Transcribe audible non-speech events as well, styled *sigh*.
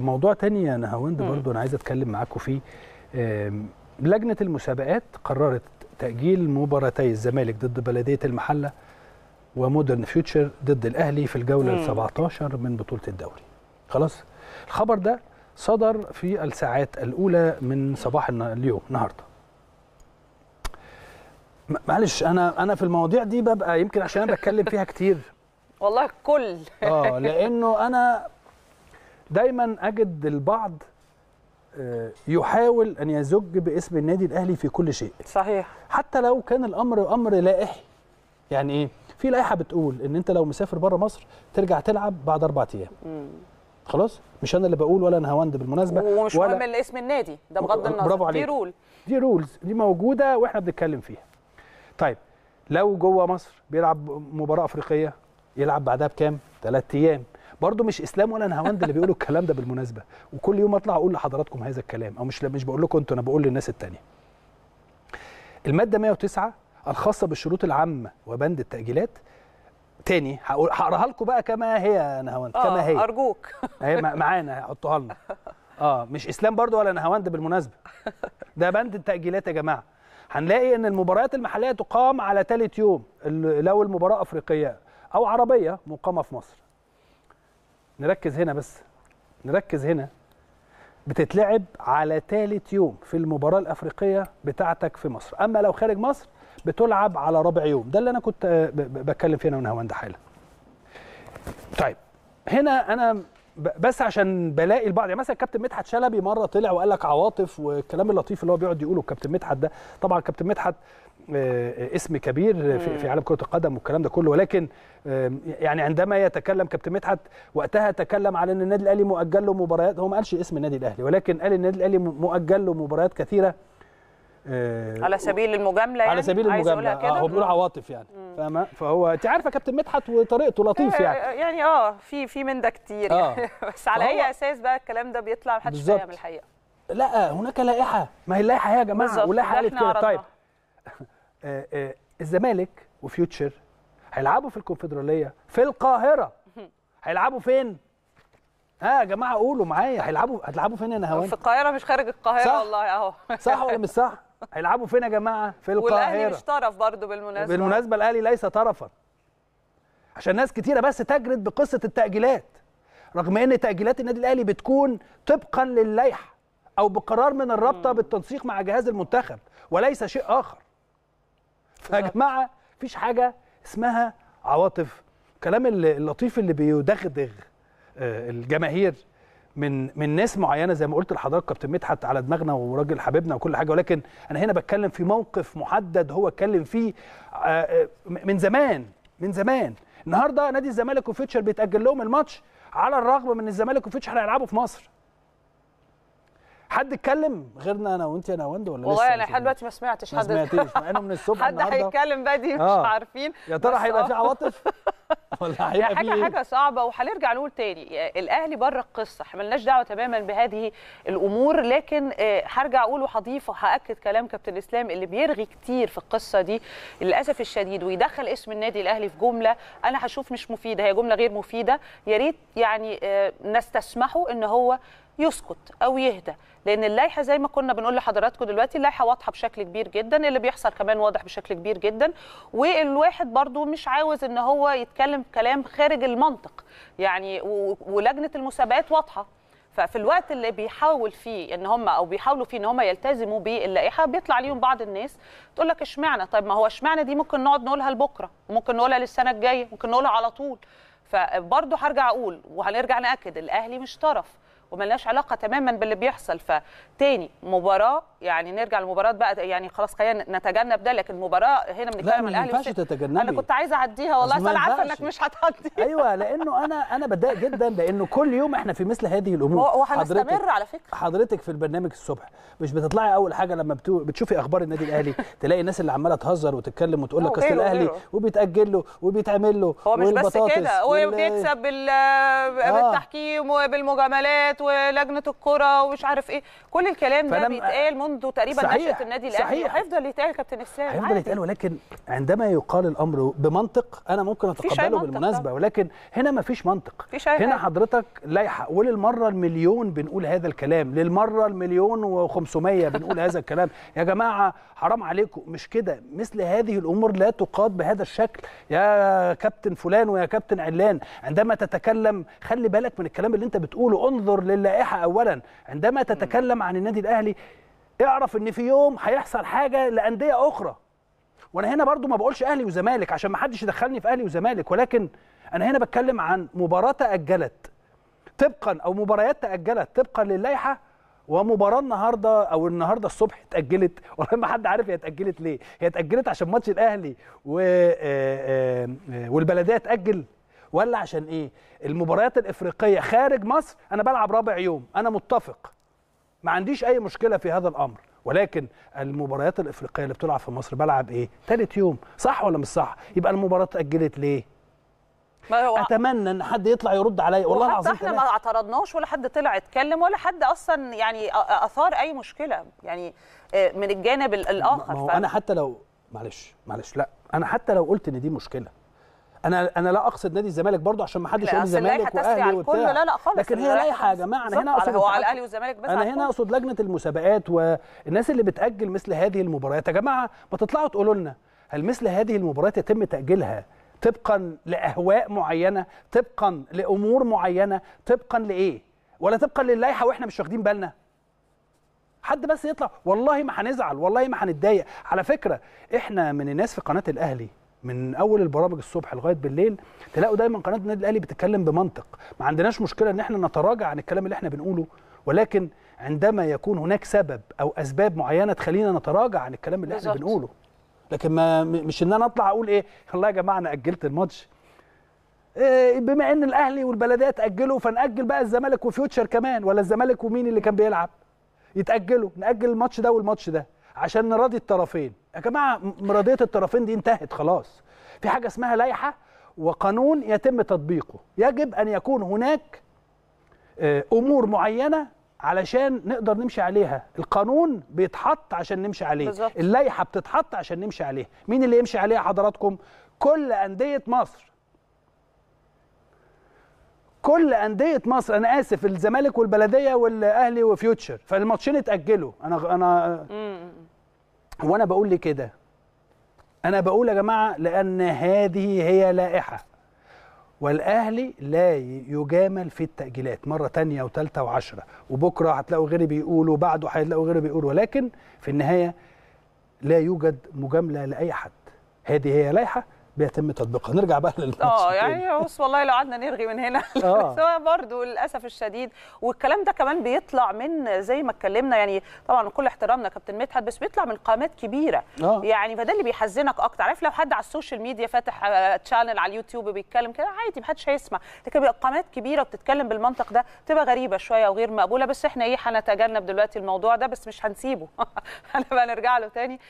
موضوع تاني يا نهاوند برضو انا عايز اتكلم معاكم فيه لجنه المسابقات قررت تاجيل مباراتي الزمالك ضد بلديه المحله ومودرن فيوتشر ضد الاهلي في الجوله ال 17 من بطوله الدوري خلاص الخبر ده صدر في الساعات الاولى من صباح اليوم النهارده معلش انا انا في المواضيع دي ببقى يمكن عشان انا بتكلم فيها كتير *laughs* والله كل اه لانه انا دايما اجد البعض آه، يحاول ان يزج باسم النادي الاهلي في كل شيء صحيح حتى لو كان الامر امر لائحي يعني ايه في لائحه بتقول ان انت لو مسافر بره مصر ترجع تلعب بعد اربع ايام خلاص مش انا اللي بقول ولا انا هوند بالمناسبه ومش ولا مهم اسم النادي ده بغض النظر برافو عليك. دي رول دي رولز دي موجوده واحنا بنتكلم فيها طيب لو جوه مصر بيلعب مباراه افريقيه يلعب بعدها بكام ثلاث ايام برضو مش اسلام ولا نهاوند اللي بيقولوا الكلام ده بالمناسبه وكل يوم اطلع اقول لحضراتكم هذا الكلام او مش مش بقول لكم انتوا انا بقول للناس الثانيه الماده 109 الخاصه بالشروط العامه وبند التاجيلات تاني هقراها لكم بقى كما هي نهاوند كما آه، هي ارجوك *laughs* هي معانا حطوها لنا اه مش اسلام برضو ولا نهاوند بالمناسبه ده بند التاجيلات يا جماعه هنلاقي ان المباريات المحليه تقام على ثالث يوم لو المباراه افريقيه او عربيه مقامه في مصر نركز هنا بس نركز هنا بتتلعب على ثالث يوم في المباراة الأفريقية بتاعتك في مصر أما لو خارج مصر بتلعب على رابع يوم ده اللي أنا كنت آه، بتكلم فيه أنا ونهوان ده حالا طيب هنا أنا بس عشان بلاقي البعض يعني مثلا كابتن مدحت شلبي مره طلع وقال لك عواطف والكلام اللطيف اللي هو بيقعد يقوله الكابتن مدحت ده طبعا كابتن مدحت آه، اسم كبير في, في عالم كره القدم والكلام ده كله ولكن آه، يعني عندما يتكلم كابتن مدحت وقتها تكلم على ان النادي الاهلي مؤجل له مباريات هو ما قالش اسم النادي الاهلي ولكن قال النادي الاهلي مؤجل له مباريات كثيره آه، على سبيل المجامله يعني على سبيل المجامله آه هو بيقول عواطف يعني فاهمه فهو انت عارفه كابتن مدحت وطريقته لطيف آه، يعني يعني اه في في من ده كتير يعني. آه. يعني *laughs* بس على اي اساس بقى الكلام ده بيطلع محدش فاهم الحقيقه لا هناك لائحه ما هي اللائحه يا جماعه واللائحه قالت كده طيب *laughs* آه، الزمالك وفيوتشر هيلعبوا في الكونفدراليه في القاهره *laughs* هيلعبوا فين؟ ها يا جماعه قولوا معايا هيلعبوا هتلعبوا فين يا نهوان؟ في القاهره مش خارج القاهره صح؟ والله اهو صح ولا مش صح؟ هيلعبوا فين يا جماعه في القاهره والاهلي مش طرف برضه بالمناسبه بالمناسبه الاهلي ليس طرفا عشان ناس كتيره بس تجرد بقصه التاجيلات رغم ان تاجيلات النادي الاهلي بتكون طبقا للائحه او بقرار من الرابطه بالتنسيق مع جهاز المنتخب وليس شيء اخر فيا جماعه مفيش حاجه اسمها عواطف الكلام اللطيف اللي بيدغدغ آه، الجماهير من من ناس معينه زي ما قلت لحضرتك كابتن مدحت على دماغنا وراجل حبيبنا وكل حاجه ولكن انا هنا بتكلم في موقف محدد هو اتكلم فيه آه، آه، من زمان من زمان النهارده نادي الزمالك وفيتشر بيتاجل لهم الماتش على الرغم من ان الزمالك وفيتشر هيلعبوا في مصر حد اتكلم غيرنا انا وانت يا وند ولا والله انا لحد دلوقتي ما سمعتش حد ما سمعتش مع انه من الصبح حد هيتكلم بقى دي مش آه. عارفين يا ترى هيبقى في آه. عواطف *laughs* *laughs* ولا حاجه حاجه صعبه وهنرجع نقول تاني الاهلي بره القصه احنا مالناش دعوه تماما بهذه الامور لكن آه، هرجع اقول وهضيف وهاكد كلام كابتن اسلام اللي بيرغي كتير في القصه دي للاسف الشديد ويدخل اسم النادي الاهلي في جمله انا هشوف مش مفيده هي جمله غير مفيده يا ريت يعني آه، نستسمحه ان هو يسكت او يهدى لان اللائحه زي ما كنا بنقول لحضراتكم دلوقتي اللائحه واضحه بشكل كبير جدا اللي بيحصل كمان واضح بشكل كبير جدا والواحد برضو مش عاوز ان هو يتكلم كلام خارج المنطق يعني ولجنه المسابقات واضحه ففي الوقت اللي بيحاول فيه ان هم او بيحاولوا فيه ان هم يلتزموا باللائحه بيطلع ليهم بعض الناس تقول لك اشمعنى طيب ما هو اشمعنى دي ممكن نقعد نقولها لبكره وممكن نقولها للسنه الجايه ممكن نقولها على طول فبرضه هرجع اقول وهنرجع ناكد الاهلي مش طرف وملناش علاقه تماما باللي بيحصل فتاني مباراه يعني نرجع لمباراه بقى يعني خلاص خلينا نتجنب ده لكن المباراه هنا بنتكلم الاهلي ما ينفعش تتجنبي انا كنت عايزه اعديها والله انا عارفه انك مش هتعدي ايوه لانه انا انا بتضايق جدا لانه كل يوم احنا في مثل هذه الامور وهنستمر على فكره حضرتك في البرنامج الصبح مش بتطلعي اول حاجه لما بتشوفي اخبار النادي الاهلي تلاقي الناس اللي عماله تهزر وتتكلم وتقول لك اصل الاهلي وبيتاجل له وبيتعمل له هو مش بس كده وبيكسب بال... آه. بالتحكيم وبالمجاملات ولجنه الكره ومش عارف ايه كل الكلام ده بيتقال منذ تقريبا نشاه النادي الاهلي هيفضل يتقال كابتن اسلام هيفضل يتقال ولكن عندما يقال الامر بمنطق انا ممكن اتقبله بالمناسبه طبعا. ولكن هنا ما فيش منطق فيش هنا حضرتك لايحه وللمره المليون بنقول هذا الكلام للمره المليون و500 بنقول هذا الكلام *laughs* يا جماعه حرام عليكم مش كده مثل هذه الامور لا تقاد بهذا الشكل يا كابتن فلان ويا كابتن علان عندما تتكلم خلي بالك من الكلام اللي انت بتقوله انظر للائحه اولا عندما تتكلم عن النادي الاهلي اعرف ان في يوم هيحصل حاجه لانديه اخرى وانا هنا برضو ما بقولش اهلي وزمالك عشان ما حدش يدخلني في اهلي وزمالك ولكن انا هنا بتكلم عن مباراه تاجلت طبقا او مباريات تاجلت طبقا للائحه ومباراه النهارده او النهارده الصبح اتاجلت *laughs* والله ما حد عارف هي اتاجلت ليه هي اتاجلت عشان ماتش الاهلي و... آه، آه، آه، والبلديه اتاجل ولا عشان ايه المباريات الافريقيه خارج مصر انا بلعب رابع يوم انا متفق ما عنديش اي مشكله في هذا الامر ولكن المباريات الافريقيه اللي بتلعب في مصر بلعب ايه ثالث يوم صح ولا مش صح يبقى المباراه اتاجلت ليه ما هو اتمنى ان حد يطلع يرد عليا والله العظيم احنا ما اعترضناش ولا حد طلع اتكلم ولا حد اصلا يعني اثار اي مشكله يعني آه، من الجانب الاخر ما هو انا حتى لو معلش معلش لا انا حتى لو قلت ان دي مشكله انا انا لا اقصد نادي الزمالك برضه عشان ما حدش يقول الزمالك واهلي وبتاع على لا لا خالص لكن هي لائحه يا جماعه انا هنا اقصد هو على الاهلي والزمالك بس انا هنا اقصد لجنه المسابقات والناس اللي بتاجل مثل هذه المباريات يا جماعه ما تطلعوا تقولوا لنا هل مثل هذه المباريات يتم تاجيلها طبقا لاهواء معينه طبقا لامور معينه طبقا لايه ولا طبقا للائحه واحنا مش واخدين بالنا حد بس يطلع والله ما هنزعل والله ما هنتضايق على فكره احنا من الناس في قناه الاهلي من اول البرامج الصبح لغايه بالليل تلاقوا دايما قناه النادي الاهلي بتتكلم بمنطق ما عندناش مشكله ان احنا نتراجع عن الكلام اللي احنا بنقوله ولكن عندما يكون هناك سبب او اسباب معينه تخلينا نتراجع عن الكلام اللي بالزبط. احنا بنقوله لكن ما مش ان انا اطلع اقول ايه والله يا جماعه انا اجلت الماتش آه، بما ان الاهلي والبلديه تاجلوا فناجل بقى الزمالك وفيوتشر كمان ولا الزمالك ومين اللي كان بيلعب يتاجلوا ناجل الماتش ده والماتش ده عشان نراضي الطرفين يا جماعه مرضيه الطرفين دي انتهت خلاص في حاجه اسمها لائحه وقانون يتم تطبيقه يجب ان يكون هناك آه، امور معينه علشان نقدر نمشي عليها القانون بيتحط عشان نمشي عليه بالزبط. اللائحه بتتحط عشان نمشي عليها مين اللي يمشي عليها حضراتكم كل انديه مصر كل انديه مصر انا اسف الزمالك والبلديه والاهلي وفيوتشر فالماتشين اتاجلوا انا انا وانا بقول لي كده انا بقول يا جماعه لان هذه هي لائحه والاهلي لا يجامل في التاجيلات مره تانية وثالثه وعشرة وبكره هتلاقوا غيري بيقولوا وبعده هتلاقوا غيري بيقولوا ولكن في النهايه لا يوجد مجامله لاي حد هذه هي لائحه بيتم تطبيقها نرجع بقى للماتش اه يعني بص والله لو قعدنا نرغي من هنا آه. *laughs* سواء برضه للاسف الشديد والكلام ده كمان بيطلع من زي ما اتكلمنا يعني طبعا كل احترامنا كابتن مدحت بس بيطلع من قامات كبيره أوه. يعني فده اللي بيحزنك اكتر عارف لو حد على السوشيال ميديا فاتح تشانل آه، على اليوتيوب بيتكلم كده عادي محدش هيسمع لكن بيبقى قامات كبيره وبتتكلم بالمنطق ده بتبقى غريبه شويه وغير مقبوله بس احنا ايه هنتجنب دلوقتي الموضوع ده بس مش هنسيبه هنرجع *laughs* نرجع له تاني